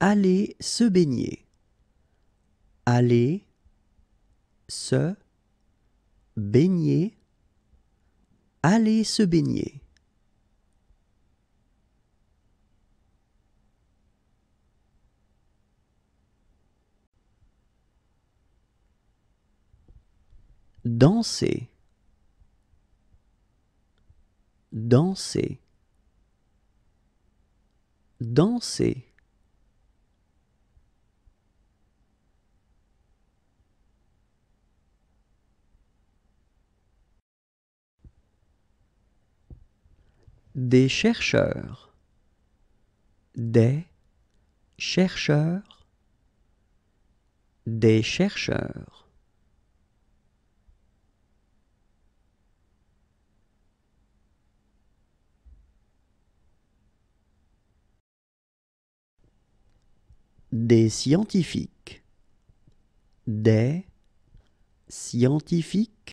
aller se baigner. Aller se baigner. Aller se baigner. Danser. Danser. Danser. des chercheurs, des chercheurs, des chercheurs. Des scientifiques, des scientifiques.